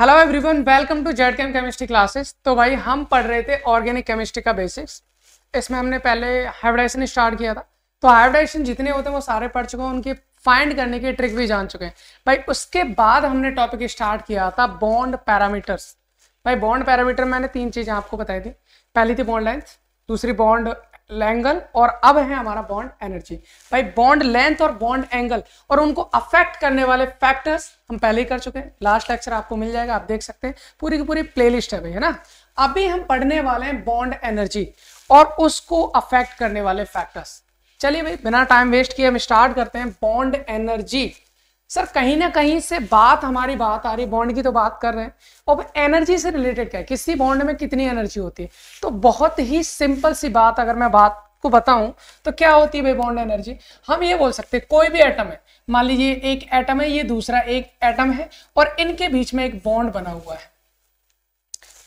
Hello everyone welcome to Z chem chemistry classes तो भाई हम पढ़ रहे थे ऑर्गेनिक केमिस्ट्री का बेसिक्स इसमें हमने पहले हाइब्रिडाइजेशन स्टार्ट किया था तो हाइब्रिडाइजेशन जितने होते हैं वो सारे पढ़ चुके हैं उनके फाइंड करने की ट्रिक भी जान चुके हैं भाई उसके बाद हमने टॉपिक स्टार्ट किया था बॉन्ड पैरामीटर्स भाई बॉन्ड पैरामीटर मैंने तीन चीज़ें आपको बताई थी पहली थी बॉन्ड लेंथ दूसरी बॉन्ड एंगल और अब है हमारा बॉन्ड एनर्जी भाई बॉन्ड लेंथ और बॉन्ड एंगल और उनको अफेक्ट करने वाले फैक्टर्स हम पहले ही कर चुके हैं लास्ट लेक्चर आपको मिल जाएगा आप देख सकते हैं पूरी की पूरी प्लेलिस्ट है भाई है ना अभी हम पढ़ने वाले हैं बॉन्ड एनर्जी और उसको अफेक्ट करने वाले फैक्टर्स चलिए भाई बिना टाइम वेस्ट किए हम स्टार्ट करते हैं बॉन्ड एनर्जी सर कहीं ना कहीं से बात हमारी बात आ रही बॉन्ड की तो बात कर रहे हैं अब एनर्जी से रिलेटेड क्या है किसी बॉन्ड में कितनी एनर्जी होती है तो बहुत ही सिंपल सी बात अगर मैं बात को बताऊं तो क्या होती है भाई बॉन्ड एनर्जी हम ये बोल सकते हैं कोई भी एटम है मान लीजिए एक एटम है ये दूसरा एक एटम है और इनके बीच में एक बॉन्ड बना हुआ है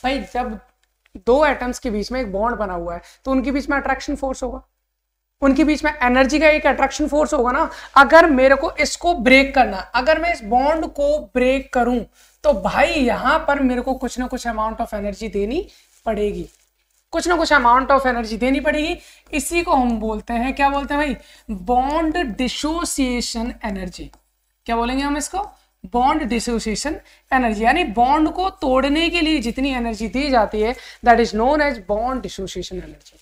भाई जब दो एटम्स के बीच में एक बॉन्ड बना हुआ है तो उनके बीच में अट्रैक्शन फोर्स होगा उनके बीच में एनर्जी का एक अट्रैक्शन फोर्स होगा ना अगर मेरे को इसको ब्रेक करना अगर मैं इस बॉन्ड को ब्रेक करूं तो भाई यहां पर मेरे को कुछ ना कुछ अमाउंट ऑफ एनर्जी देनी पड़ेगी कुछ ना कुछ अमाउंट ऑफ एनर्जी देनी पड़ेगी इसी को हम बोलते हैं क्या बोलते हैं भाई बॉन्ड डिसोसिएशन एनर्जी क्या बोलेंगे हम इसको बॉन्ड डिसोसिएशन एनर्जी यानी बॉन्ड को तोड़ने के लिए जितनी एनर्जी दी जाती है that is known as bond dissociation energy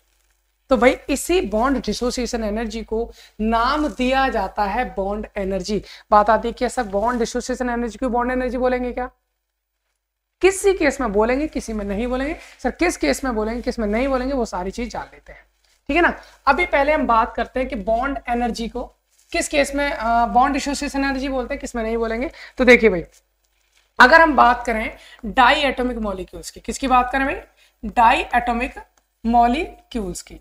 तो भाई इसी बॉन्ड डिसोसिएशन एनर्जी को नाम दिया जाता है बॉन्ड एनर्जी बात आती है कि ऐसा बॉन्ड डिसोसिएशन एनर्जी को बॉन्ड एनर्जी बोलेंगे क्या किसी केस में बोलेंगे किसी में नहीं बोलेंगे सर किस केस में बोलेंगे किस में नहीं बोलेंगे वो सारी चीज जान लेते हैं ठीक है ना अभी पहले हम बात करते हैं कि बॉन्ड एनर्जी को किस केस में बॉन्ड डिसोसिएशन एनर्जी बोलते हैं किस में नहीं बोलेंगे तो देखिए भाई अगर हम बात करें डाई एटोमिक मॉलिक्यूल्स की किसकी बात करें भाई डाई एटोमिक मॉलिक्यूल्स की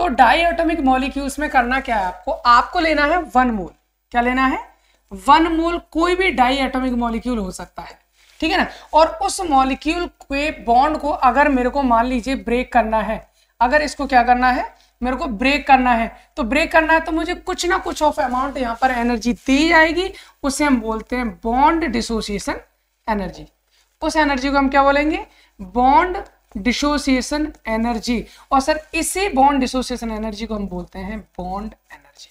तो एटोमिक मॉलिक्यूल्स में करना क्या है आपको आपको लेना है वन मोल क्या लेना है वन मोल कोई भी एटोमिक मॉलिक्यूल हो सकता है ठीक है ना और उस मॉलिक्यूल के बॉन्ड को अगर मेरे को मान लीजिए ब्रेक करना है अगर इसको क्या करना है मेरे को ब्रेक करना है तो ब्रेक करना है तो मुझे कुछ ना कुछ ऑफ अमाउंट यहां पर एनर्जी दी जाएगी उसे हम बोलते हैं बॉन्ड डिसोसिएशन एनर्जी उस एनर्जी को हम क्या बोलेंगे बॉन्ड डिसोसिएशन एनर्जी और सर इसी बॉन्ड डिसोसिएशन एनर्जी को हम बोलते हैं बॉन्ड एनर्जी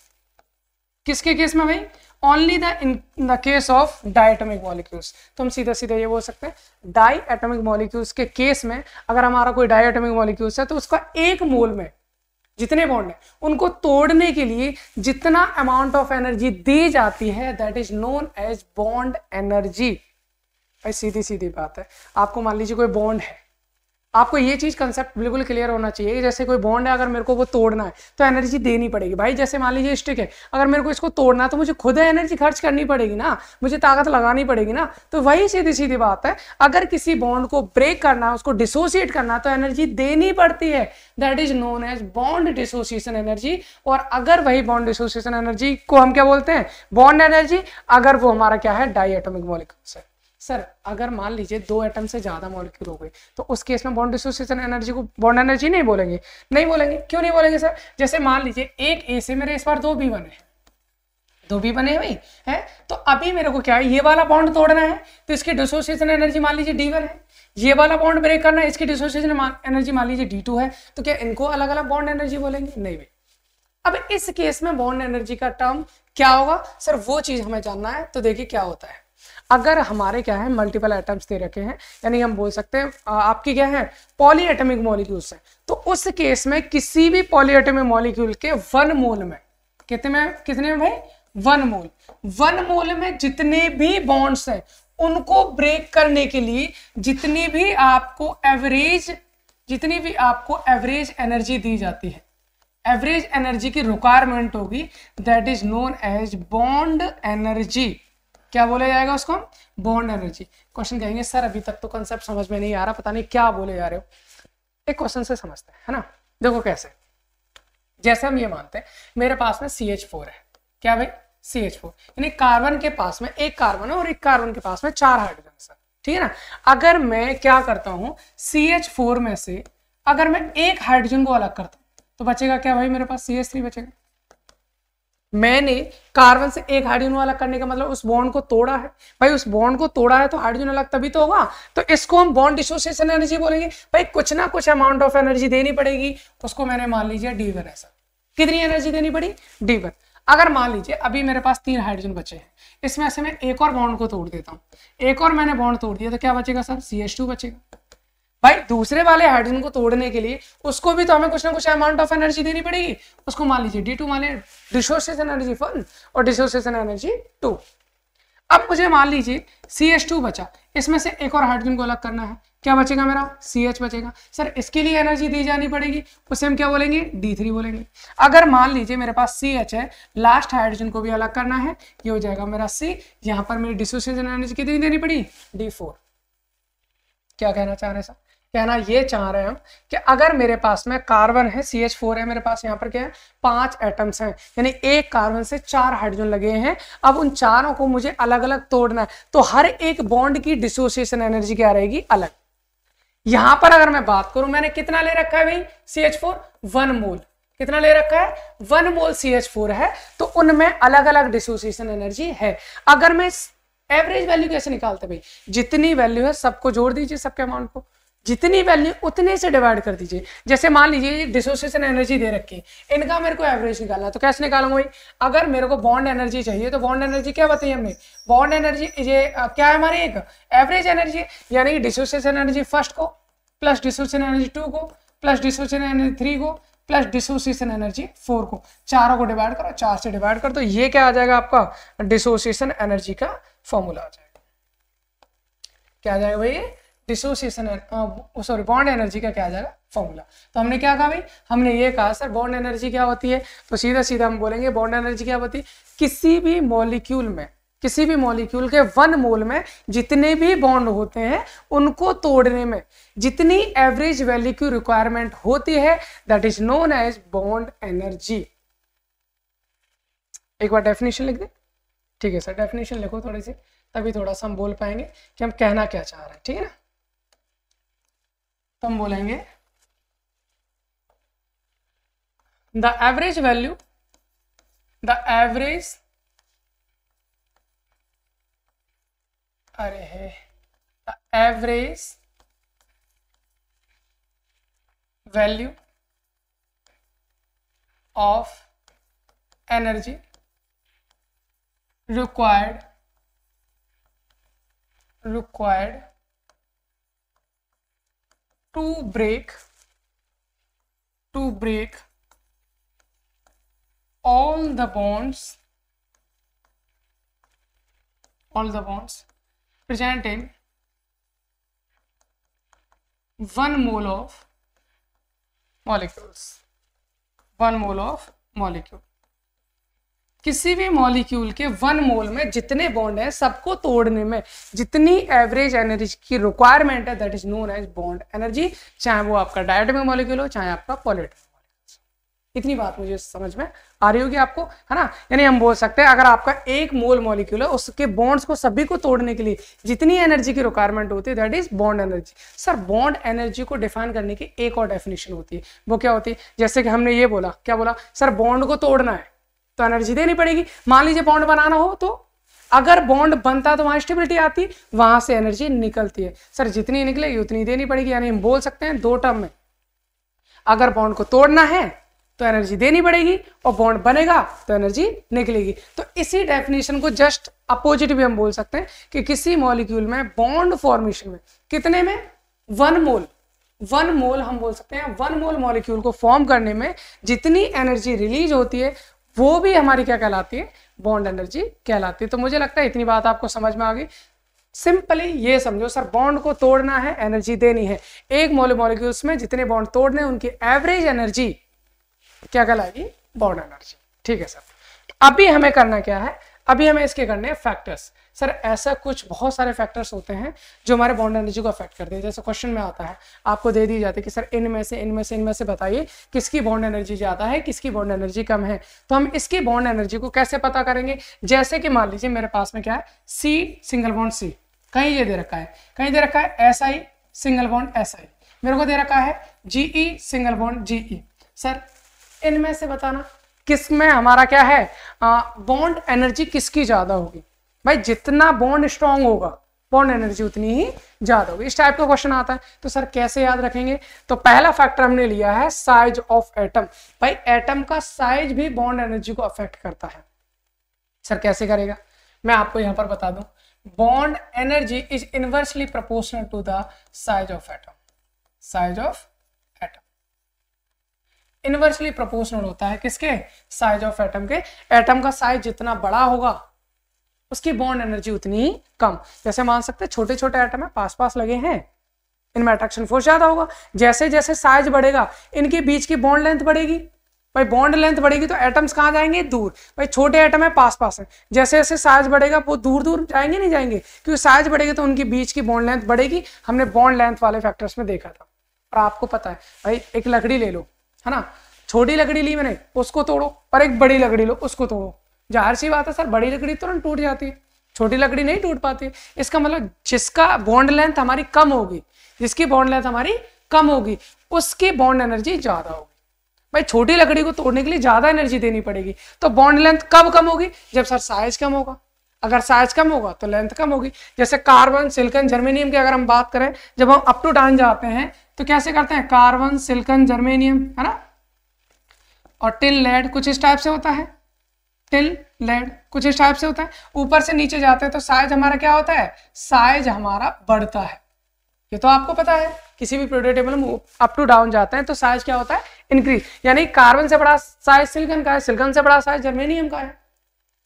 किसके केस में भाई only the in the case of diatomic molecules तो हम सीधा सीधा ये बोल सकते हैं डाई एटोमिक मॉलिक्यूल्स के केस में अगर हमारा कोई डाई एटोमिक मॉलिक्यूल्स है तो उसका एक मोल में जितने बॉन्ड है उनको तोड़ने के लिए जितना अमाउंट ऑफ एनर्जी दी जाती है that is known as bond energy भाई सीधी सीधी बात है आपको मान लीजिए कोई बॉन्ड है आपको ये चीज़ कंसेप्ट बिल्कुल क्लियर होना चाहिए जैसे कोई बॉन्ड है अगर मेरे को वो तोड़ना है तो एनर्जी देनी पड़ेगी भाई जैसे मान लीजिए स्टिक है अगर मेरे को इसको तोड़ना है तो मुझे खुद एनर्जी खर्च करनी पड़ेगी ना मुझे ताकत लगानी पड़ेगी ना तो वही सीधी सीधी बात है अगर किसी बॉन्ड को ब्रेक करना है उसको डिसोसिएट करना है तो एनर्जी देनी पड़ती है that is known as bond dissociation energy और अगर वही बॉन्ड डिसोसिएशन एनर्जी को हम क्या बोलते हैं बॉन्ड एनर्जी अगर वो हमारा क्या है डाई एटोमिक मॉलिक्यूल्स है सर अगर मान लीजिए दो एटम से ज़्यादा मॉलिक्यूल हो गए तो उस केस में बॉन्ड डिसोसिएशन एनर्जी को बॉन्ड एनर्जी नहीं बोलेंगे नहीं बोलेंगे क्यों नहीं बोलेंगे सर जैसे मान लीजिए एक ए से मेरे इस बार दो बी बने दो बी बने भाई है तो अभी मेरे को क्या है ये वाला बॉन्ड तोड़ना है तो इसकी डिसोसिएशन एनर्जी मान लीजिए डी वन है ये वाला बॉन्ड ब्रेक करना है इसकी डिसोसिएशन एनर्जी मान लीजिए डी टू है तो क्या इनको अलग अलग बॉन्ड एनर्जी बोलेंगे नहीं भाई अब इस केस में बॉन्ड एनर्जी का टर्म क्या होगा सर वो चीज हमें जानना है तो देखिए क्या होता है अगर हमारे क्या है मल्टीपल एटम्स दे रखे हैं यानी हम बोल सकते हैं आपकी क्या है पॉली एटमिक मॉलिक्यूल्स हैं तो उस केस में किसी भी पॉली एटमिक मॉलिक्यूल के वन मोल में कितने में कितने में भाई वन मोल वन मोल में जितने भी बॉन्ड्स हैं उनको ब्रेक करने के लिए जितनी भी आपको एवरेज जितनी भी आपको एवरेज एनर्जी दी जाती है एवरेज एनर्जी की रिक्वायरमेंट होगी that is known as bond energy क्या बोला जाएगा उसको बॉन्ड एनर्जी क्वेश्चन कहेंगे सर अभी तक तो कंसेप्ट समझ में नहीं आ रहा पता नहीं क्या बोले जा रहे हो एक क्वेश्चन से समझते हैं है ना देखो कैसे जैसे हम ये मानते हैं मेरे पास में सी एच फोर है क्या भाई सी एच फोर यानी कार्बन के पास में एक कार्बन है और एक कार्बन के पास में चार हाइड्रोजन है ठीक है ना अगर मैं क्या करता हूँ सी एच फोर में से अगर मैं एक हाइड्रोजन को अलग करता हूँ तो बचेगा क्या भाई मेरे पास सी एच थ्री बचेगा मैंने कार्बन से एक हाइड्रोजन वाला करने का मतलब उस बॉन्ड को तोड़ा है भाई उस बॉन्ड को तोड़ा है तो हाइड्रोजन अलग तभी तो होगा तो इसको हम बॉन्ड डिसोसिएशन एनर्जी बोलेंगे भाई कुछ ना कुछ अमाउंट ऑफ एनर्जी देनी पड़ेगी उसको मैंने मान लीजिए डी वन ऐसा कितनी एनर्जी देनी पड़ी डी वन अगर मान लीजिए अभी मेरे पास तीन हाइड्रोजन बचे हैं इसमें से मैं एक और बॉन्ड को तोड़ देता हूँ एक और मैंने बॉन्ड तोड़ दिया तो क्या बचेगा सर सी बचेगा भाई दूसरे वाले हाइड्रोजन को तोड़ने के लिए उसको भी तो हमें कुछ ना कुछ अमाउंट ऑफ एनर्जी देनी पड़ेगी उसको मान लीजिए डी टू मान डिसोसिएशन एनर्जी वन और डिसोसिएशन एनर्जी टू अब मुझे मान लीजिए सी एच टू बचा इसमें से एक और हाइड्रोजन को अलग करना है क्या बचेगा मेरा सी एच बचेगा सर इसके लिए एनर्जी दी जानी पड़ेगी उसे हम क्या बोलेंगे डी थ्री बोलेंगे अगर मान लीजिए मेरे पास सी एच है लास्ट हाइड्रोजन को भी अलग करना है ये हो जाएगा मेरा सी यहाँ पर मेरी डिसोसिएशन एनर्जी कितनी देनी पड़ी डी फोर क्या कहना चाह रहे सर कहना ये चाह रहे हम कि अगर मेरे पास में कार्बन है सी एच फोर है मेरे पास यहाँ पर क्या है पांच एटम्स हैं यानी एक कार्बन से चार हाइड्रोजन लगे हैं अब उन चारों को मुझे अलग अलग तोड़ना है तो हर एक बॉन्ड की डिसोसिएशन एनर्जी क्या रहेगी अलग यहां पर अगर मैं बात करूं मैंने कितना ले रखा है भाई C H four one mole कितना ले रखा है one mole C H four है तो उनमें अलग अलग डिसोसिएशन एनर्जी है अगर मैं एवरेज वैल्यू कैसे निकालते भाई जितनी वैल्यू है सबको जोड़ दीजिए सबके अमाउंट को जितनी वैल्यू उतने से डिवाइड कर दीजिए जैसे मान लीजिए डिसोसिएशन एनर्जी दे रखी है इनका मेरे को एवरेज निकालना तो कैसे निकालूंगा भाई अगर मेरे को बॉन्ड एनर्जी चाहिए तो बॉन्ड एनर्जी क्या बताइए हमने बॉन्ड एनर्जी ये क्या है हमारी एक एवरेज एनर्जी यानी कि डिसोसिएशन एनर्जी फर्स्ट को प्लस डिसोसिएशन एनर्जी टू को प्लस डिसोसिएशन एनर्जी थ्री को प्लस डिसोसिएशन एनर्जी फोर को चारों को डिवाइड करो चार से डिवाइड कर तो ये क्या आ जाएगा आपका डिसोसिएशन एनर्जी का फॉर्मूला आ जाएगा क्या आ जाएगा भाई डिसोसिएशन सॉरी बॉन्ड एनर्जी का क्या आ जाएगा फॉर्मूला तो हमने क्या कहा भाई हमने ये कहा सर बॉन्ड एनर्जी क्या होती है तो सीधा सीधा हम बोलेंगे बॉन्ड एनर्जी क्या होती है किसी भी मॉलिक्यूल में किसी भी मॉलिक्यूल के वन मोल में जितने भी बॉन्ड होते हैं उनको तोड़ने में जितनी एवरेज वैल्यू की रिक्वायरमेंट होती है that is known as bond energy एक बार डेफिनेशन लिख दे ठीक है सर डेफिनेशन लिखो थोड़ी सी तभी थोड़ा सा हम बोल पाएंगे कि हम कहना क्या चाह रहे हैं ठीक है ना हम बोलेंगे the average value the average अरे है the average value of energy required required to break to break all the bonds all the bonds present in 1 mole of molecules 1 mole of molecule किसी भी मॉलिक्यूल के one mole में जितने bond हैं सबको तोड़ने में जितनी एवरेज एनर्जी की रिक्वायरमेंट है that is known as bond energy चाहे वो आपका डायटमिक मॉलिक्यूल हो चाहे आपका पॉलिट इतनी बात मुझे समझ में आ रही होगी आपको है ना यानी हम बोल सकते हैं अगर आपका एक मोल मॉलिक्यूल है उसके बॉन्ड्स को सभी को तोड़ने के लिए जितनी एनर्जी की रिक्वायरमेंट होती है that is bond energy sir bond energy को डिफाइन करने की एक और डेफिनेशन होती है वो क्या होती है जैसे कि हमने ये बोला क्या बोला सर बॉन्ड को तोड़ना है तो एनर्जी देनी पड़ेगी मान लीजिए बॉन्ड बनाना हो तो अगर बॉन्ड बनता तो वहां स्टेबिलिटी आती वहां से एनर्जी निकलती है सर जितनी निकलेगी उतनी देनी पड़ेगी यानी हम बोल सकते हैं दो टर्म में अगर बॉन्ड को तोड़ना है तो एनर्जी देनी पड़ेगी और बॉन्ड बनेगा तो एनर्जी निकलेगी तो इसी डेफिनेशन को जस्ट अपोजिट भी हम बोल सकते हैं कि किसी मॉलिक्यूल में बॉन्ड फॉर्मेशन में कितने में वन मोल वन मोल हम बोल सकते हैं वन मोल मॉलिक्यूल को फॉर्म करने में जितनी एनर्जी रिलीज होती है वो भी हमारी क्या कहलाती है बॉन्ड एनर्जी कहलाती है तो मुझे लगता है इतनी बात आपको समझ में आ गई सिंपली ये समझो सर बॉन्ड को तोड़ना है एनर्जी देनी है एक मोले मॉलिक्यूल्स में जितने बॉन्ड तोड़ने उनकी एवरेज एनर्जी क्या कहलाएगी बॉन्ड एनर्जी ठीक है सर अभी हमें करना क्या है अभी हमें इसके करने हैं फैक्टर्स सर ऐसा कुछ बहुत सारे फैक्टर्स होते हैं जो हमारे बॉन्ड एनर्जी को अफेक्ट करते हैं जैसे क्वेश्चन में आता है आपको दे दिए जाते हैं कि सर इनमें से इनमें से इनमें से बताइए किसकी बॉन्ड एनर्जी ज़्यादा है किसकी बॉन्ड एनर्जी कम है तो हम इसकी बॉन्ड एनर्जी को कैसे पता करेंगे जैसे कि मान लीजिए मेरे पास में क्या है सी सिंगल बॉन्ड सी कहीं ये दे रखा है कहीं दे रखा है S I single bond S I मेरे को दे रखा है E single bond E sir इनमें से बताना किस में हमारा क्या है बॉन्ड एनर्जी किसकी ज़्यादा होगी भाई जितना बॉन्ड स्ट्रांग होगा बॉन्ड एनर्जी उतनी ही ज्यादा होगी इस टाइप का क्वेश्चन आता है तो सर कैसे याद रखेंगे तो पहला फैक्टर हमने लिया है साइज ऑफ एटम भाई एटम का साइज भी बॉन्ड एनर्जी को अफेक्ट करता है सर कैसे करेगा मैं आपको यहां पर बता दूं bond energy is inversely proportional to the size of atom size of atom inversely proportional होता है किसके साइज ऑफ एटम के एटम का साइज जितना बड़ा होगा उसकी बॉन्ड एनर्जी उतनी कम जैसे मान सकते छोटे छोटे आइटम है पास पास लगे हैं इनमें अट्रैक्शन फोर्स ज्यादा होगा जैसे जैसे साइज बढ़ेगा इनके बीच की बॉन्ड लेंथ बढ़ेगी भाई बॉन्ड लेंथ बढ़ेगी तो एटम्स कहाँ जाएंगे दूर भाई छोटे एटम है पास पास है जैसे जैसे साइज बढ़ेगा वो दूर दूर जाएंगे नहीं जाएंगे क्योंकि साइज बढ़ेगी तो उनकी बीच की बॉन्ड लेंथ बढ़ेगी हमने बॉन्ड लेंथ वाले फैक्टर्स में देखा था और आपको पता है भाई एक लकड़ी ले लो है ना छोटी लकड़ी ली मैंने उसको तोड़ो और एक बड़ी लकड़ी लो उसको तोड़ो जाहिर सी बात है सर बड़ी लकड़ी तुरंत टूट जाती है छोटी लकड़ी नहीं टूट पाती इसका मतलब जिसका बॉन्ड लेंथ हमारी कम होगी जिसकी बॉन्ड लेंथ हमारी कम होगी उसकी बॉन्ड एनर्जी ज़्यादा होगी भाई छोटी लकड़ी को तोड़ने के लिए ज़्यादा एनर्जी देनी पड़ेगी तो बॉन्ड लेंथ कब कम होगी जब सर साइज कम होगा अगर साइज कम होगा तो लेंथ कम होगी जैसे कार्बन सिल्कन जर्मेनियम की अगर हम बात करें जब हम अप टू डाउन जाते हैं तो कैसे करते हैं कार्बन सिल्कन जर्मेनियम है ना और टिन लेड कुछ इस टाइप से होता है टिल लेड कुछ इस टाइप से होता है ऊपर से नीचे जाते हैं तो साइज हमारा क्या होता है साइज हमारा बढ़ता है ये तो आपको पता है किसी भी प्रोडक्ट में अप टू डाउन जाते हैं तो साइज क्या होता है इंक्रीज यानी कार्बन से बड़ा साइज सिल्कन का है सिल्कन से बड़ा साइज जर्मेनियम का है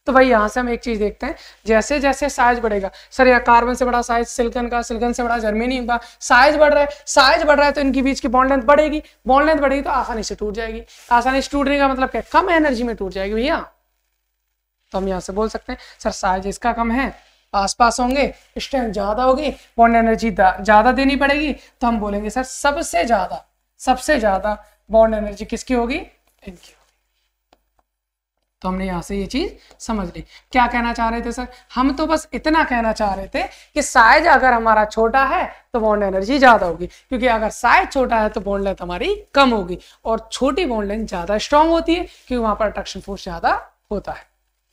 तो भाई यहाँ से हम एक चीज देखते हैं जैसे जैसे साइज बढ़ेगा सर यहाँ कार्बन से बड़ा साइज सिल्कन का सिल्कन से बड़ा जर्मेनियम का साइज बढ़ रहा है साइज बढ़ रहा है तो इनके बीच की बॉन्ड लेंथ बढ़ेगी बॉन्ड लेंथ बढ़ेगी तो आसानी से टूट जाएगी आसानी से टूटने का मतलब क्या कम एनर्जी में टूट जाएगी भैया तो हम यहाँ से बोल सकते हैं सर साइज इसका कम है आसपास होंगे स्ट्रेंथ ज़्यादा होगी बॉन्ड एनर्जी ज़्यादा देनी पड़ेगी तो हम बोलेंगे सर सबसे ज़्यादा सबसे ज़्यादा बॉन्ड एनर्जी किसकी होगी इनकी तो हमने यहाँ से ये चीज़ समझ ली क्या कहना चाह रहे थे सर हम तो बस इतना कहना चाह रहे थे कि साइज अगर हमारा छोटा है तो बॉन्ड एनर्जी ज़्यादा होगी क्योंकि अगर साइज छोटा है तो बॉन्ड लेंथ हमारी कम होगी और छोटी बॉन्ड लेंथ ज़्यादा स्ट्रांग होती है क्योंकि वहाँ पर अट्रैक्शन फोर्स ज़्यादा होता है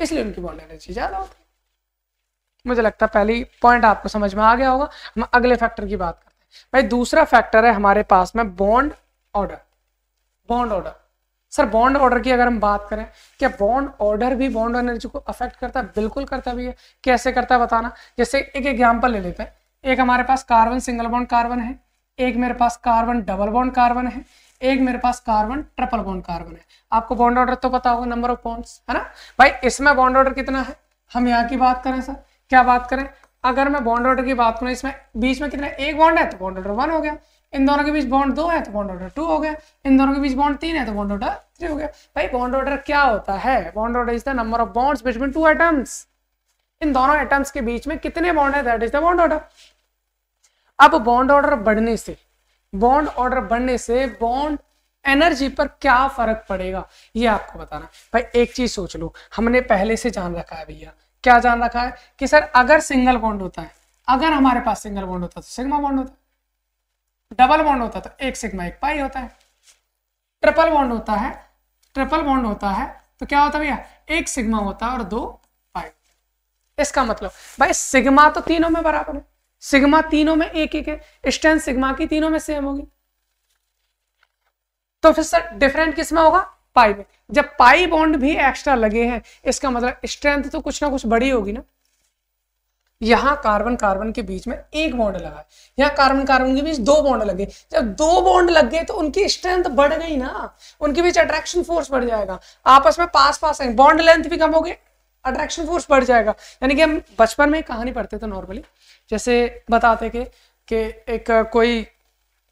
इसलिए उनकी बॉन्ड एनर्जी ज़्यादा होती है मुझे लगता है पहली पॉइंट आपको समझ में आ गया होगा हम अगले फैक्टर की बात करते हैं भाई दूसरा फैक्टर है हमारे पास में bond order bond order sir bond order की अगर हम बात करें क्या बॉन्ड ऑर्डर भी बॉन्ड एनर्जी को अफेक्ट करता है बिल्कुल करता भी है कैसे करता है बताना जैसे एक एग्जाम्पल ले लेते हैं एक हमारे पास कार्बन सिंगल बॉन्ड कार्बन है एक मेरे पास कार्बन डबल बॉन्ड कार्बन है एक मेरे पास कार्बन ट्रिपल बॉन्ड कार्बन है आपको बॉन्ड ऑर्डर तो पता होगा नंबर ऑफ बॉन्ड्स है ना भाई इसमें बॉन्ड ऑर्डर कितना है हम यहाँ की बात करें सर क्या बात करें अगर मैं बॉन्ड ऑर्डर की बात करूँ इसमें बीच में कितना एक बॉन्ड है तो बॉन्ड ऑर्डर वन हो गया इन दोनों के बीच बॉन्ड दो है तो बॉन्ड ऑर्डर टू हो गया इन दोनों के बीच बॉन्ड तीन है तो बॉन्ड ऑर्डर थ्री हो गया भाई बॉन्ड ऑर्डर क्या होता है bond order is the number of bonds between two atoms इन दोनों एटम्स के बीच में कितने बॉन्ड है that is the bond order अब बॉन्ड ऑर्डर बढ़ने से बॉन्ड ऑर्डर बढ़ने से बॉन्ड एनर्जी पर क्या फर्क पड़ेगा ये आपको बताना भाई एक चीज सोच लो हमने पहले से जान रखा है भैया क्या जान रखा है कि सर अगर सिंगल बॉन्ड होता है अगर हमारे पास सिंगल बॉन्ड होता तो सिग्मा बॉन्ड होता डबल बॉन्ड होता तो एक सिग्मा एक पाई होता है ट्रिपल बॉन्ड होता है ट्रिपल बॉन्ड होता है तो क्या होता भैया एक सिग्मा होता है और दो पाई इसका मतलब भाई सिग्मा तो तीनों में बराबर है सिग्मा तीनों में एक एक है स्ट्रेंथ सिग्मा की तीनों में सेम होगी तो फिर सर डिफरेंट किस में होगा पाई में जब पाई बॉन्ड भी एक्स्ट्रा लगे हैं इसका मतलब स्ट्रेंथ तो कुछ ना कुछ बड़ी होगी ना यहां कार्बन कार्बन के बीच में एक बॉन्ड लगा है यहाँ कार्बन कार्बन के बीच दो बॉन्ड लगे जब दो बॉन्ड लग गए तो उनकी स्ट्रेंथ बढ़ गई ना उनके बीच अट्रैक्शन फोर्स बढ़ जाएगा आपस में पास पास आएंगे बॉन्ड लेंथ भी कम हो गई अट्रैक्शन फोर्स बढ़ जाएगा यानी कि हम बचपन में कहानी पढ़ते थे नॉर्मली जैसे बताते कि कि एक कोई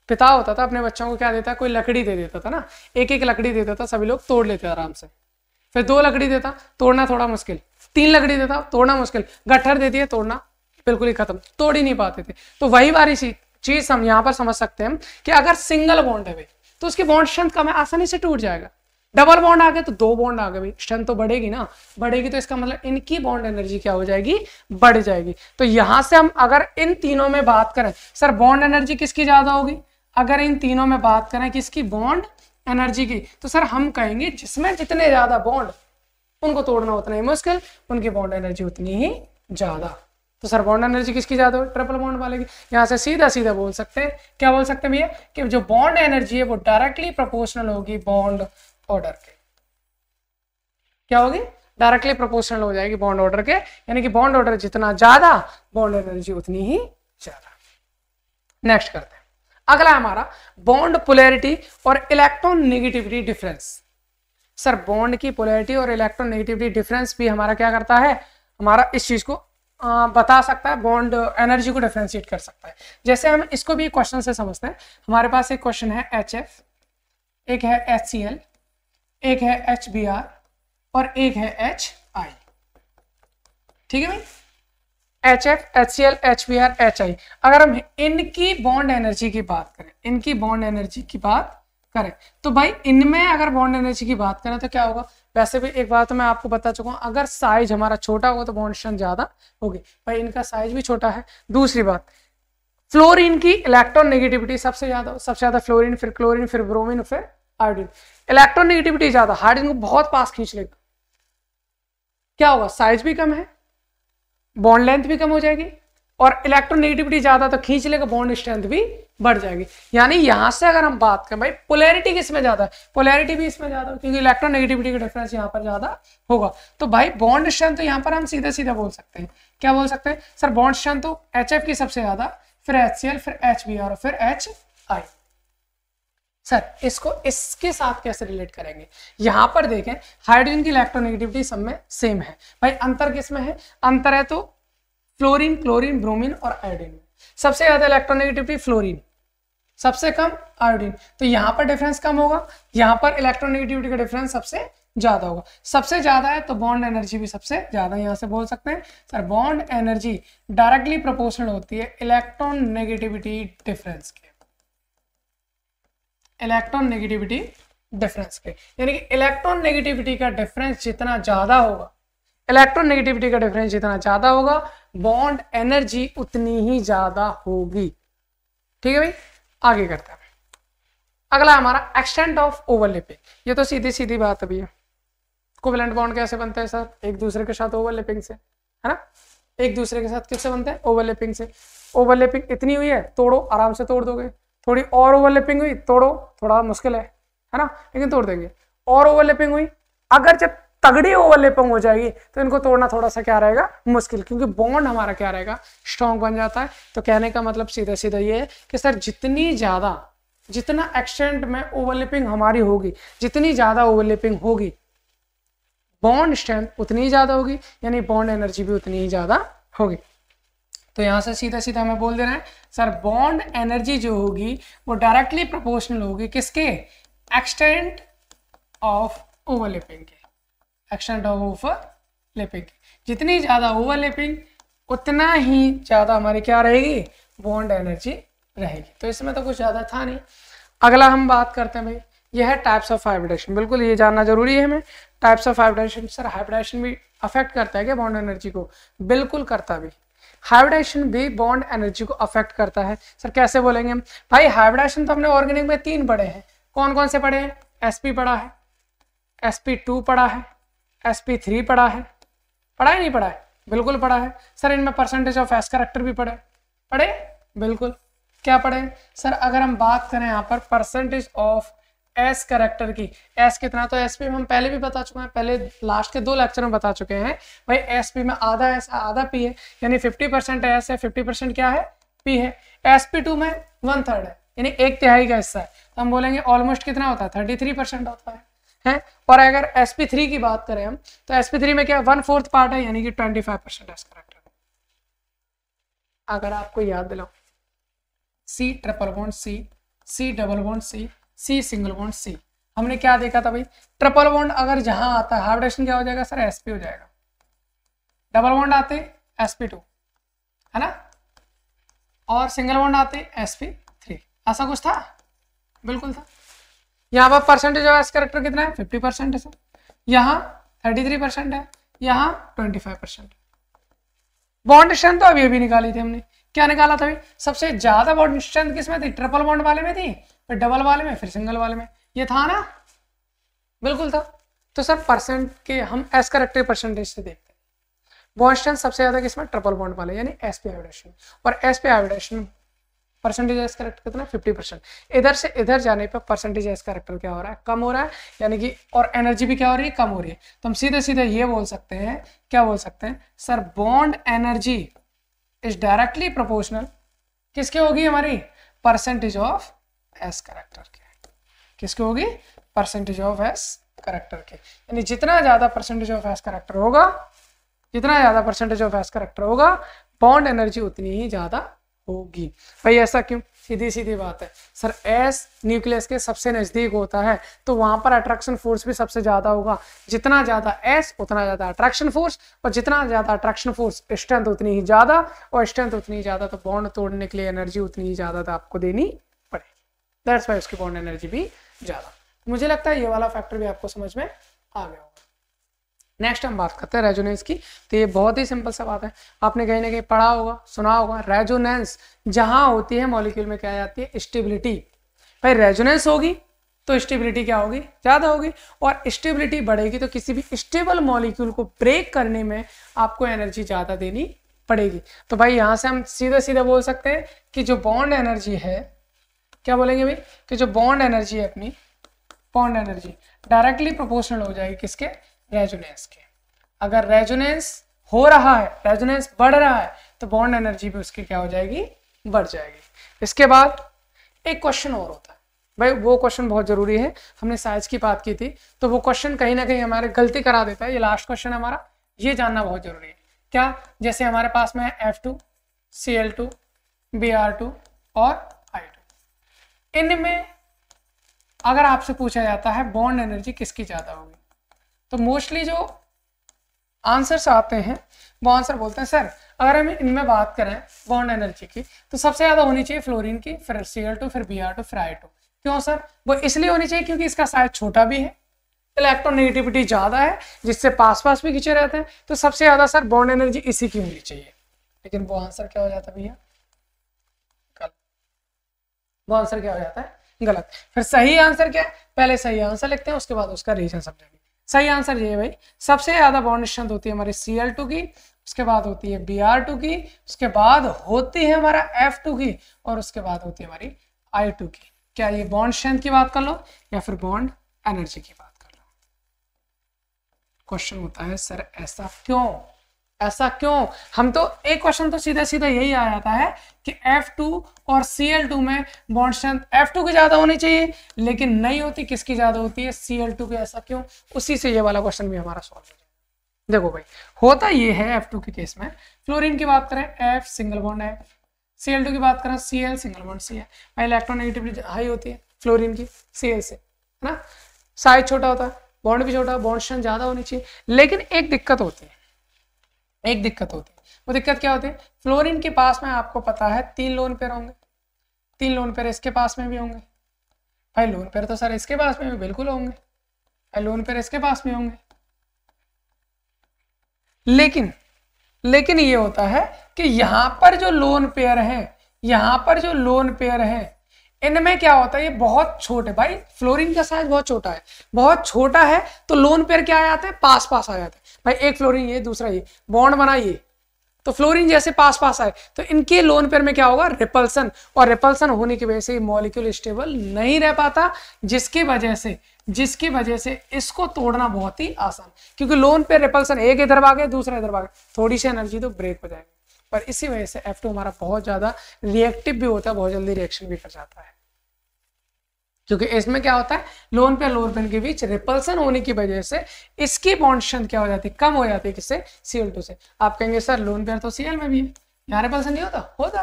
पिता होता था अपने बच्चों को क्या देता कोई लकड़ी दे देता था ना एक एक लकड़ी देता था सभी लोग तोड़ लेते आराम से फिर दो लकड़ी देता तोड़ना थोड़ा मुश्किल तीन लकड़ी देता तोड़ना मुश्किल गट्ठर दे दिए तोड़ना बिल्कुल ही खत्म तोड़ ही नहीं पाते थे तो वही बारी सी चीज हम यहाँ पर समझ सकते हैं कि अगर सिंगल बॉन्ड है तो उसकी बॉन्ड स्ट्रेंथ कम है आसानी से टूट जाएगा डबल बॉन्ड आ गए तो दो बॉन्ड आ गए भाई स्ट्रेंथ तो बढ़ेगी ना बढ़ेगी तो इसका मतलब इनकी बॉन्ड एनर्जी क्या हो जाएगी बढ़ जाएगी तो यहां से हम अगर इन तीनों में बात करें सर बॉन्ड एनर्जी किसकी ज्यादा होगी अगर इन तीनों में बात करें किसकी बॉन्ड एनर्जी की तो सर हम कहेंगे जिसमें जितने ज्यादा बॉन्ड उनको तोड़ना उतना ही मुश्किल उनकी बॉन्ड एनर्जी उतनी ही ज्यादा तो सर बॉन्ड एनर्जी किसकी ज्यादा होगी ट्रिपल बॉन्ड वाले की यहाँ से सीधा सीधा बोल सकते हैं क्या बोल सकते हैं भैया कि जो बॉन्ड एनर्जी है वो डायरेक्टली प्रोपोर्शनल होगी बॉन्ड ऑर्डर के क्या होगी डायरेक्टली प्रोपोर्शनल हो जाएगी बॉन्ड ऑर्डर के यानी कि बॉन्ड ऑर्डर जितना ज्यादा बॉन्ड एनर्जी उतनी ही ज्यादा नेक्स्ट करते हैं अगला हमारा बॉन्ड पोलैरिटी और electron negativity difference sir bond की पोलैरिटी और इलेक्ट्रॉन नेगेटिविटी डिफरेंस भी हमारा क्या करता है हमारा इस चीज को आ, बता सकता है बॉन्ड एनर्जी को डिफ्रेंशिएट कर सकता है जैसे हम इसको भी क्वेश्चन से समझते हैं हमारे पास एक क्वेश्चन है एच एक है एच सी एल एक है एच बी आर और एक है एच आई ठीक है भाई H F H C L H B R H I अगर हम इनकी बॉन्ड एनर्जी की बात करें इनकी बॉन्ड एनर्जी की बात करें तो भाई इनमें अगर बॉन्ड एनर्जी की बात करें तो क्या होगा वैसे भी एक बात तो मैं आपको बता चुका हूँ अगर साइज हमारा छोटा होगा तो बॉन्ड स्ट्रेंथ ज्यादा होगी भाई इनका साइज भी छोटा है दूसरी बात फ्लोरीन की इलेक्ट्रॉन नेगेटिविटी सबसे ज्यादा सबसे ज्यादा फ्लोरीन फिर क्लोरीन फिर ब्रोमीन फिर इलेक्ट्रॉन नेगेटिविटी ज्यादा हाइड्रोजन को बहुत पास खींच लेगा क्या होगा साइज भी कम है बॉन्ड लेंथ भी कम हो जाएगी और नेगेटिविटी ज्यादा तो खींच लेगा बॉन्ड स्ट्रेंथ भी बढ़ जाएगी यानी यहां से अगर हम बात करें भाई पोलैरिटी किसमें ज्यादा है पोलैरिटी भी इसमें ज्यादा क्योंकि नेगेटिविटी का डिफरेंस यहाँ पर ज्यादा होगा तो भाई बॉन्ड स्ट्रेंथ तो यहाँ पर हम सीधा सीधा बोल सकते हैं क्या बोल सकते हैं सर बॉन्ड स्ट्रेंथ तो एच की सबसे ज्यादा फिर एच फिर एच और फिर एच आई सर इसको इसके साथ कैसे रिलेट करेंगे यहां पर देखें हाइड्रोजन की इलेक्ट्रोनेगेटिविटी सब में सेम है भाई अंतर किस में है अंतर है तो फ्लोरीन क्लोरीन ब्रोमीन और आयोडीन में सबसे ज्यादा इलेक्ट्रोनेगेटिविटी फ्लोरीन सबसे कम आयोडीन तो यहाँ पर डिफरेंस कम होगा यहाँ पर इलेक्ट्रोनेगेटिविटी का डिफरेंस सबसे ज्यादा होगा सबसे ज्यादा है तो बॉन्ड एनर्जी भी सबसे ज्यादा यहाँ से बोल सकते हैं sir bond energy directly proportional होती है इलेक्ट्रॉन नेगेटिविटी डिफरेंस के इलेक्ट्रॉन नेगेटिविटी डिफरेंस के यानी कि इलेक्ट्रॉन नेगेटिविटी का डिफरेंस जितना ज़्यादा होगा इलेक्ट्रॉन नेगेटिविटी का डिफरेंस जितना ज़्यादा होगा बॉन्ड एनर्जी उतनी ही ज़्यादा होगी ठीक है भाई आगे करते हैं अगला हमारा एक्सटेंट ऑफ ओवरलिपिंग ये तो सीधी सीधी बात अभी है कोवलेंट बॉन्ड कैसे बनते हैं सर एक दूसरे के साथ ओवरलिपिंग से है ना एक दूसरे के साथ किससे बनते हैं ओवरलिपिंग से ओवरलिपिंग इतनी हुई है तोड़ो आराम से तोड़ दोगे थोड़ी और ओवरलैपिंग हुई तोड़ो थोड़ा मुश्किल है है ना लेकिन तोड़ देंगे और ओवरलैपिंग हुई अगर जब तगड़ी ओवरलैपिंग हो जाएगी तो इनको तोड़ना थोड़ा सा क्या रहेगा मुश्किल क्योंकि बॉन्ड हमारा क्या रहेगा स्ट्रॉन्ग बन जाता है तो कहने का मतलब सीधा सीधा ये है कि सर जितनी ज़्यादा जितना एक्सटेंट में ओवरलैपिंग हमारी होगी जितनी ज़्यादा ओवरलैपिंग होगी बॉन्ड स्ट्रेंथ उतनी ही ज़्यादा होगी यानी बॉन्ड एनर्जी भी उतनी ही ज़्यादा होगी तो यहाँ से सीधा सीधा हमें बोल दे रहा है सर बॉन्ड एनर्जी जो होगी वो डायरेक्टली प्रोपोर्शनल होगी किसके एक्सटेंट ऑफ ओवरलिपिंग के एक्सटेंट ऑफ ओवरलिपिंग जितनी ज़्यादा ओवरलिपिंग उतना ही ज़्यादा हमारी क्या रहेगी बॉन्ड एनर्जी रहेगी तो इसमें तो कुछ ज़्यादा था नहीं अगला हम बात करते हैं भाई यह है टाइप्स ऑफ हाइब्रिडेशन बिल्कुल ये जानना जरूरी है हमें types of hybridisation sir hybridisation भी अफेक्ट करता है क्या बॉन्ड एनर्जी को बिल्कुल करता भी हाइब्रिडाइजेशन भी बॉन्ड एनर्जी को अफेक्ट करता है सर कैसे बोलेंगे हम भाई हाइब्रिडाइजेशन तो हमने ऑर्गेनिक में तीन पढ़े हैं कौन कौन से पढ़े हैं एस पढ़ा है एस पढ़ा है एस पढ़ा है पढ़ा है नहीं पढ़ा है बिल्कुल पढ़ा है सर इनमें परसेंटेज ऑफ एस करेक्टर भी पढ़े पढ़े बिल्कुल क्या पढ़े सर अगर हम बात करें यहाँ पर परसेंटेज ऑफ एस करेक्टर की एस कितना तो एसपी में हम पहले भी बता चुके हैं पहले लास्ट के दो लेक्चर में बता चुके हैं भाई एस पी में आधा एस आधा पी है यानी 50 परसेंट एस है 50 परसेंट क्या है पी है एस पी टू में वन थर्ड है यानी एक तिहाई का हिस्सा है तो हम बोलेंगे ऑलमोस्ट कितना होता है थर्टी थ्री परसेंट होता है है? और अगर एस पी थ्री की बात करें हम तो एस पी थ्री में क्या वन फोर्थ पार्ट है यानी कि twenty five percent S character अगर आपको याद दिलाओ C triple bond C C double bond C C single bond C हमने क्या देखा था भाई ट्रिपल बॉन्ड अगर जहां आता है हाइब्रिडेशन क्या हो जाएगा सर एसपी हो जाएगा डबल बॉन्ड आते एसपी टू है ना और सिंगल बॉन्ड आते एसपी थ्री ऐसा कुछ था बिल्कुल था यहाँ पर परसेंटेज ऑफ एस करेक्टर कितना है फिफ्टी परसेंट है सर यहाँ थर्टी थ्री परसेंट है यहाँ twenty five percent bond strength तो अभी अभी निकाली थी हमने क्या निकाला था अभी सबसे ज्यादा बॉन्ड स्ट्रेंथ किसमें थी ट्रिपल बॉन्ड वाले में थी फिर डबल वाले में फिर सिंगल वाले में ये था ना बिल्कुल था तो सर परसेंट के हम एस करेक्टिव परसेंटेज से देखते हैं बॉन्ड स्ट्रेंथ सबसे ज़्यादा किसमें ट्रिपल बॉन्ड वाले यानी एस पी आयोडेशन और एस पी आयोडेशन परसेंटेज एस करेक्ट कितना फिफ्टी परसेंट इधर से इधर जाने पर परसेंटेज एस करेक्टर क्या हो रहा है कम हो रहा है यानी कि और एनर्जी भी क्या हो रही है कम हो रही है तो हम सीधे सीधे ये बोल सकते हैं क्या बोल सकते हैं sir bond energy is directly proportional किसकी होगी हमारी परसेंटेज ऑफ एस करेक्टर के किसके होगी परसेंटेज ऑफ एस करेक्टर के यानी जितना ज़्यादा परसेंटेज ऑफ एस करेक्टर होगा जितना ज़्यादा परसेंटेज ऑफ एस करेक्टर होगा बॉन्ड एनर्जी उतनी ही ज़्यादा होगी भाई ऐसा क्यों सीधी सीधी बात है सर एस न्यूक्लियस के सबसे नज़दीक होता है तो वहां पर अट्रैक्शन फोर्स भी सबसे ज़्यादा होगा जितना ज़्यादा एस उतना ज़्यादा अट्रैक्शन फोर्स और जितना ज़्यादा अट्रैक्शन फोर्स स्ट्रेंथ उतनी ही ज़्यादा और स्ट्रेंथ उतनी ही ज़्यादा तो बॉन्ड तोड़ने के लिए एनर्जी उतनी ही ज़्यादा तो आपको देनी दैट्स वाई उसकी बॉन्ड एनर्जी भी ज़्यादा तो मुझे लगता है ये वाला फैक्टर भी आपको समझ में आ गया होगा नेक्स्ट हम बात करते हैं रेजोनेंस की तो ये बहुत ही सिंपल सा बात है आपने कहीं ना कहीं पढ़ा होगा सुना होगा रेजोनेंस जहां होती है मॉलिक्यूल में क्या जाती है स्टेबिलिटी भाई रेजोनेंस होगी तो स्टेबिलिटी क्या होगी ज़्यादा होगी और स्टेबिलिटी बढ़ेगी तो किसी भी स्टेबल मॉलिक्यूल को ब्रेक करने में आपको एनर्जी ज़्यादा देनी पड़ेगी तो भाई यहाँ से हम सीधा सीधा बोल सकते हैं कि जो बॉन्ड एनर्जी है क्या बोलेंगे भाई कि जो बॉन्ड एनर्जी है अपनी बॉन्ड एनर्जी डायरेक्टली प्रोपोर्शनल हो जाएगी किसके रेजोनेंस के अगर रेजोनेंस हो रहा है रेजोनेंस बढ़ रहा है तो बॉन्ड एनर्जी भी उसकी क्या हो जाएगी बढ़ जाएगी इसके बाद एक क्वेश्चन और होता है भाई वो क्वेश्चन बहुत जरूरी है हमने साइज की बात की थी तो वो क्वेश्चन कहीं ना कहीं हमारे गलती करा देता है ये लास्ट क्वेश्चन हमारा ये जानना बहुत जरूरी है क्या जैसे हमारे पास में है F two C L two B R two और इनमें अगर आपसे पूछा जाता है बॉन्ड एनर्जी किसकी ज़्यादा होगी तो मोस्टली जो आंसर्स आते हैं वो आंसर बोलते हैं सर अगर हम इनमें बात करें बॉन्ड एनर्जी की तो सबसे ज़्यादा होनी चाहिए फ्लोरीन की फिर सी एल टू फिर बी आर टू फिर आई टू क्यों सर वो इसलिए होनी चाहिए क्योंकि इसका साइज छोटा भी है इलेक्ट्रोनेगेटिविटी ज़्यादा है जिससे पास पास भी खींचे रहते हैं तो सबसे ज़्यादा सर बॉन्ड एनर्जी इसी की होनी चाहिए लेकिन वो आंसर क्या हो जाता भैया वो आंसर क्या हो जाता है गलत फिर सही आंसर क्या है पहले सही आंसर लिखते हैं उसके बाद उसका रीजन समझेंगे सही आंसर ये है भाई सबसे ज्यादा बॉन्ड स्ट्रेंथ होती है हमारी सी एल टू की उसके बाद होती है बी आर टू की उसके बाद होती है हमारा एफ टू की और उसके बाद होती है हमारी आई टू की क्या ये बॉन्ड स्ट्रेंथ की बात कर लो या फिर बॉन्ड एनर्जी की बात कर लो क्वेश्चन होता है सर ऐसा क्यों ऐसा क्यों हम तो एक क्वेश्चन तो सीधा सीधा यही आ जाता है कि F2 और Cl2 में बॉन्ड स्ट्रेंथ F2 की ज़्यादा होनी चाहिए लेकिन नहीं होती किसकी ज़्यादा होती है Cl2 की ऐसा क्यों उसी से ये वाला क्वेश्चन भी हमारा सॉल्व हो जाएगा देखो भाई होता ये है F2 के केस में फ्लोरीन की बात करें F सिंगल बॉन्ड है Cl2 की बात करें Cl सिंगल बॉन्ड सी है इलेक्ट्रॉन नेगेटिविटी हाई होती है फ्लोरिन की सी से है ना साइज छोटा होता है बॉन्ड भी छोटा बॉन्ड स्ट्रेंथ ज़्यादा होनी चाहिए लेकिन एक दिक्कत होती है एक दिक्कत होती है वो दिक्कत क्या होती है फ्लोरिन के पास में आपको पता है तीन लोन पेयर होंगे तीन लोन पेयर इसके पास में भी होंगे भाई लोन पेयर तो सर इसके पास में भी बिल्कुल होंगे भाई लोन पेयर इसके पास में होंगे लेकिन लेकिन ये होता है कि यहां पर जो लोन पेयर है यहां पर जो लोन पेयर है इनमें क्या होता है ये बहुत छोटे भाई फ्लोरिन का साइज बहुत छोटा है बहुत छोटा है तो लोन पेयर क्या आ जाते हैं पास पास आ जाते हैं भाई एक फ्लोरिन ये दूसरा ये बॉन्ड बना ये तो फ्लोरिन जैसे पास पास आए तो इनके लोन पेयर में क्या होगा रिपल्सन और रिपल्सन होने की वजह से मॉलिक्यूल स्टेबल नहीं रह पाता जिसकी वजह से जिसकी वजह से इसको तोड़ना बहुत ही आसान क्योंकि लोन पेयर रिपल्सन एक इधर भागे दूसरा इधर भागे थोड़ी सी एनर्जी तो ब्रेक हो जाएगी पर इसी वजह से एफ हमारा बहुत ज़्यादा रिएक्टिव भी होता है बहुत जल्दी रिएक्शन भी कर जाता है क्योंकि इसमें क्या होता है लोन पे लोन पेन के बीच रिपल्सन होने की वजह से इसकी बॉन्ड स्ट्रेंथ क्या हो जाती है कम हो जाती है किससे सीएल टू से आप कहेंगे सर लोन पेयर तो सीएल में भी है यहाँ रिपल्सन नहीं होता होता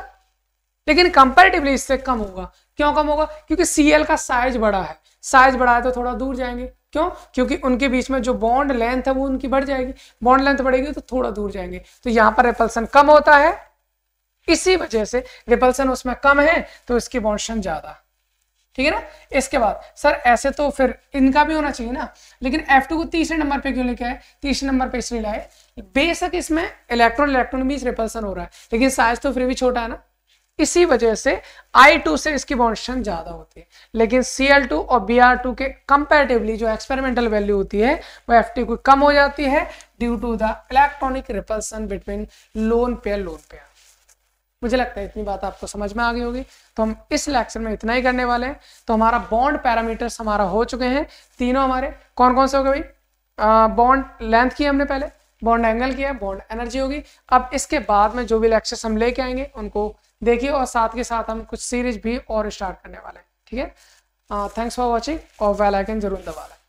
लेकिन कंपेरेटिवली इससे कम होगा क्यों कम होगा क्योंकि सीएल का साइज बड़ा है साइज बड़ा है तो थोड़ा दूर जाएंगे क्यों क्योंकि उनके बीच में जो बॉन्ड लेंथ है वो उनकी बढ़ जाएगी बॉन्ड लेंथ बढ़ेगी तो थोड़ा दूर जाएंगे तो यहाँ पर रिपल्सन कम होता है इसी वजह से रिपल्सन उसमें कम है तो इसकी बॉन्ड स्ट्रेंथ ज्यादा ठीक है ना इसके बाद सर ऐसे तो फिर इनका भी होना चाहिए ना लेकिन एफ टू को तीसरे नंबर पे क्यों लिखा है तीसरे नंबर पे इसलिए लाए बेशक इसमें इलेक्ट्रॉन इलेक्ट्रॉन बीच रिपल्सन हो रहा है लेकिन साइज तो फिर भी छोटा है ना इसी वजह से आई टू से इसकी बॉन्डेशन ज्यादा होती है लेकिन सी एल टू और बी आर टू के कंपेरेटिवली जो एक्सपेरिमेंटल वैल्यू होती है वो एफ टी को कम हो जाती है due to the electronic repulsion between lone pair lone pair मुझे लगता है इतनी बात आपको समझ में आ गई होगी तो हम इस लेक्चर में इतना ही करने वाले हैं तो हमारा बॉन्ड पैरामीटर्स हमारा हो चुके हैं तीनों हमारे कौन कौन से हो गए भाई बॉन्ड लेंथ की हमने पहले बॉन्ड एंगल किया बॉन्ड एनर्जी होगी अब इसके बाद में जो भी लेक्चर्स हम लेके आएंगे उनको देखिए और साथ के साथ हम कुछ सीरीज भी और स्टार्ट करने वाले हैं ठीक है थैंक्स फॉर वॉचिंग और वेलाइकन जरूर दबा लें